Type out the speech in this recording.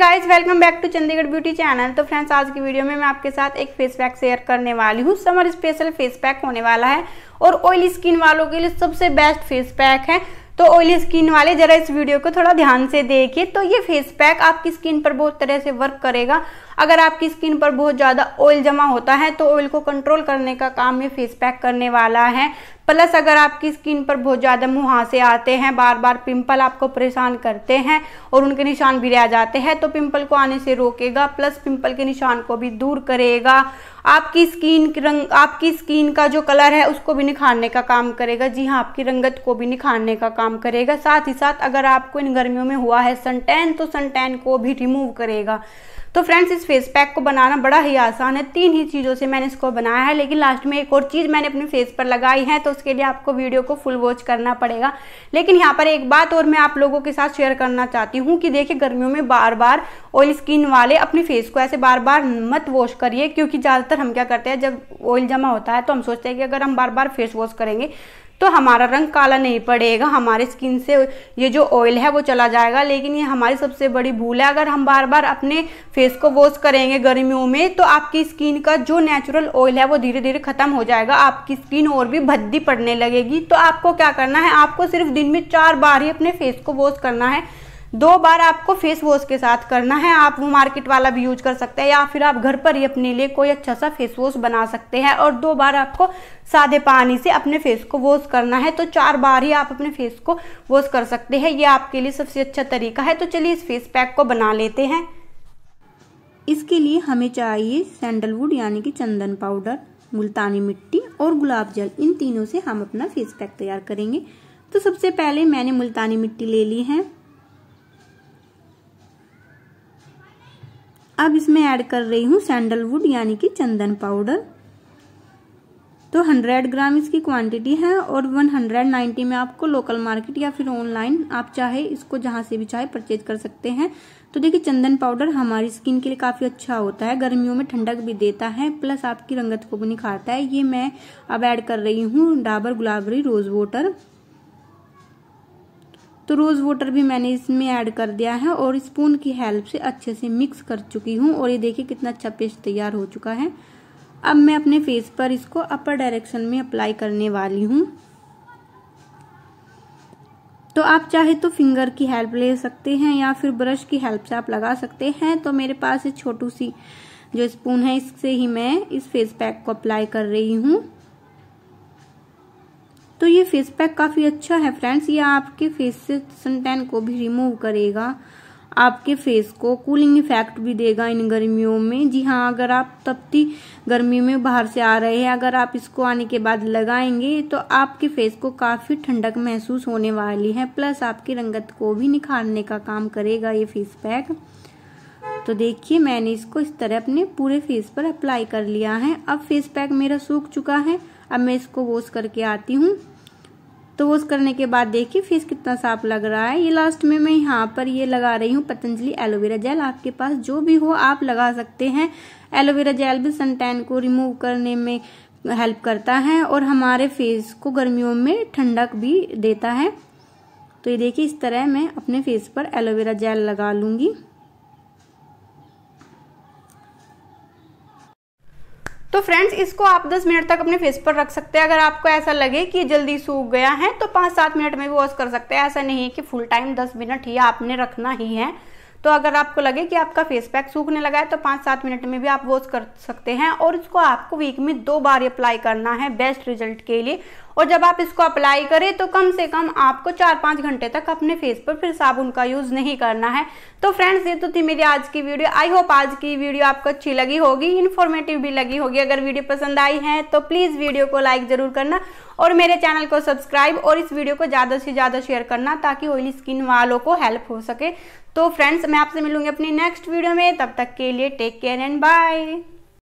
guys welcome back to Chandigarh beauty channel तो friends आज की वीडियो में मैं आपके साथ एक फेस पैक शेयर करने वाली हूँ समर स्पेशल फेस पैक होने वाला है और ऑयली स्किन वालों के लिए सबसे बेस्ट फेस पैक है तो ऑयली स्किन वाले ज़रा इस वीडियो को थोड़ा ध्यान से देखिए तो ये फेस पैक आपकी स्किन पर बहुत तरह से वर्क करेगा अगर आपकी स्किन पर बहुत ज़्यादा ऑयल जमा होता है तो ऑयल को कंट्रोल करने का काम ये फेस पैक करने वाला है प्लस अगर आपकी स्किन पर बहुत ज़्यादा मुहासे आते हैं बार बार पिंपल आपको परेशान करते हैं और उनके निशान भी रह जाते हैं तो पिंपल को आने से रोकेगा प्लस पिंपल के निशान को भी दूर करेगा आपकी स्किन रंग आपकी स्किन का जो कलर है उसको भी निखारने का काम करेगा जी हाँ आपकी रंगत को भी निखारने का काम करेगा साथ ही साथ अगर आपको इन गर्मियों में हुआ है सनटैन तो सनटैन को भी रिमूव करेगा तो फ्रेंड्स इस फेस पैक को बनाना बड़ा ही आसान है तीन ही चीज़ों से मैंने इसको बनाया है लेकिन लास्ट में एक और चीज़ मैंने अपने फेस पर लगाई है तो उसके लिए आपको वीडियो को फुल वॉच करना पड़ेगा लेकिन यहाँ पर एक बात और मैं आप लोगों के साथ शेयर करना चाहती हूँ कि देखिए गर्मियों में बार बार ऑयल स्किन वाले अपने फेस को ऐसे बार बार मत वॉश करिए क्योंकि ज़्यादातर हम क्या करते हैं जब ऑयल जमा होता है तो हम सोचते हैं कि अगर हम बार बार फेस वॉश करेंगे तो हमारा रंग काला नहीं पड़ेगा हमारे स्किन से ये जो ऑयल है वो चला जाएगा लेकिन ये हमारी सबसे बड़ी भूल है अगर हम बार बार अपने फेस को वॉश करेंगे गर्मियों में तो आपकी स्किन का जो नेचुरल ऑयल है वो धीरे धीरे ख़त्म हो जाएगा आपकी स्किन और भी भद्दी पड़ने लगेगी तो आपको क्या करना है आपको सिर्फ दिन में चार बार ही अपने फेस को वॉश करना है दो बार आपको फेस वॉश के साथ करना है आप वो मार्केट वाला भी यूज कर सकते हैं या फिर आप घर पर ही अपने लिए कोई अच्छा सा फेस वॉश बना सकते हैं और दो बार आपको सादे पानी से अपने फेस को वॉश करना है तो चार बार ही आप अपने फेस को वॉश कर सकते हैं ये आपके लिए सबसे अच्छा तरीका है तो चलिए इस फेस पैक को बना लेते हैं इसके लिए हमें चाहिए सैंडलवुड यानी कि चंदन पाउडर मुल्तानी मिट्टी और गुलाब जल इन तीनों से हम अपना फेस पैक तैयार करेंगे तो सबसे पहले मैंने मुल्तानी मिट्टी ले ली है अब इसमें ऐड कर रही हूँ सैंडलवुड यानी कि चंदन पाउडर तो 100 ग्राम इसकी क्वांटिटी है और 190 में आपको लोकल मार्केट या फिर ऑनलाइन आप चाहे इसको जहाँ से भी चाहे परचेज कर सकते हैं तो देखिए चंदन पाउडर हमारी स्किन के लिए काफ़ी अच्छा होता है गर्मियों में ठंडक भी देता है प्लस आपकी रंगत को भी निखारता है ये मैं अब ऐड कर रही हूँ डाबर गुलाबरी रोज़ वाटर तो रोज़ वाटर भी मैंने इसमें ऐड कर दिया है और स्पून की हेल्प से अच्छे से मिक्स कर चुकी हूँ और ये देखिए कितना अच्छा पेस्ट तैयार हो चुका है अब मैं अपने फेस पर इसको अपर डायरेक्शन में अप्लाई करने वाली हूँ तो आप चाहे तो फिंगर की हेल्प ले सकते हैं या फिर ब्रश की हेल्प से आप लगा सकते हैं तो मेरे पास ये छोटू सी जो स्पून है इससे ही मैं इस फेस पैक को अप्लाई कर रही हूँ तो ये फेस पैक काफ़ी अच्छा है फ्रेंड्स ये आपके फेस से सनटैन को भी रिमूव करेगा आपके फेस को कूलिंग इफेक्ट भी देगा इन गर्मियों में जी हाँ अगर आप तपती गर्मी में बाहर से आ रहे हैं अगर आप इसको आने के बाद लगाएंगे तो आपके फेस को काफ़ी ठंडक महसूस होने वाली है प्लस आपकी रंगत को भी निखारने का काम करेगा ये फेस पैक तो देखिए मैंने इसको इस तरह अपने पूरे फेस पर अप्लाई कर लिया है अब फेस पैक मेरा सूख चुका है अब मैं इसको वॉश करके आती हूँ तो वॉश करने के बाद देखिए फेस कितना साफ लग रहा है ये लास्ट में मैं यहाँ पर ये लगा रही हूँ पतंजलि एलोवेरा जेल आपके पास जो भी हो आप लगा सकते हैं एलोवेरा जेल भी सनटैन को रिमूव करने में हेल्प करता है और हमारे फेस को गर्मियों में ठंडक भी देता है तो ये देखिए इस तरह मैं अपने फेस पर एलोवेरा जेल लगा लूंगी तो फ्रेंड्स इसको आप 10 मिनट तक अपने फेस पर रख सकते हैं अगर आपको ऐसा लगे कि जल्दी सूख गया है तो पाँच सात मिनट में भी वॉश कर सकते हैं ऐसा नहीं है कि फुल टाइम दस मिनट ही आपने रखना ही है तो अगर आपको लगे कि आपका फेस पैक सूखने लगा है तो पाँच सात मिनट में भी आप वॉश कर सकते हैं और इसको आपको वीक में दो बार अप्लाई करना है बेस्ट रिजल्ट के लिए और जब आप इसको अप्लाई करें तो कम से कम आपको चार पाँच घंटे तक अपने फेस पर फिर साबुन का यूज़ नहीं करना है तो फ्रेंड्स ये तो थी मेरी आज की वीडियो आई होप आज की वीडियो आपको अच्छी लगी होगी इन्फॉर्मेटिव भी लगी होगी अगर वीडियो पसंद आई है तो प्लीज़ वीडियो को लाइक ज़रूर करना और मेरे चैनल को सब्सक्राइब और इस वीडियो को ज़्यादा से ज़्यादा शेयर करना ताकि ऑयली स्किन वालों को हेल्प हो सके तो फ्रेंड्स मैं आपसे मिलूंगी अपनी नेक्स्ट वीडियो में तब तक के लिए टेक केयर एंड बाय